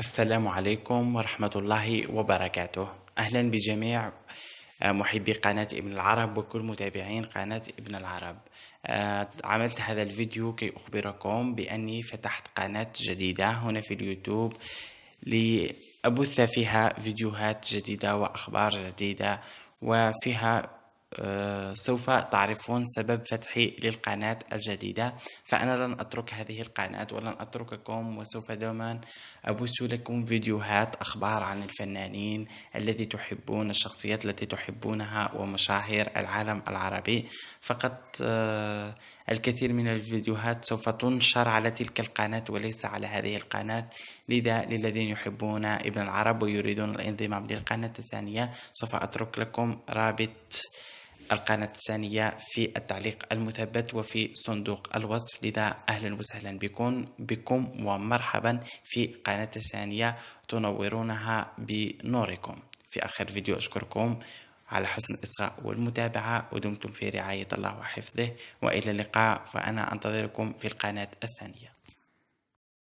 السلام عليكم ورحمة الله وبركاته أهلا بجميع آه، محبي قناة ابن العرب وكل متابعين قناة ابن العرب آه، عملت هذا الفيديو كي أخبركم بأني فتحت قناة جديدة هنا في اليوتيوب لأبث فيها فيديوهات جديدة وأخبار جديدة وفيها آه، سوف تعرفون سبب فتحي للقناة الجديدة فأنا لن أترك هذه القناة ولن أترككم وسوف دوما أبث لكم فيديوهات أخبار عن الفنانين الذي تحبون الشخصيات التي تحبونها ومشاهير العالم العربي فقط آه، الكثير من الفيديوهات سوف تنشر على تلك القناة وليس على هذه القناة لذا للذين يحبون ابن العرب ويريدون الانضمام للقناة الثانية سوف أترك لكم رابط القناة الثانية في التعليق المثبت وفي صندوق الوصف لذا أهلا وسهلا بكم بكم ومرحبا في قناة الثانية تنورونها بنوركم في آخر فيديو أشكركم على حسن الإصغاء والمتابعة ودمتم في رعاية الله وحفظه وإلى اللقاء فأنا أنتظركم في القناة الثانية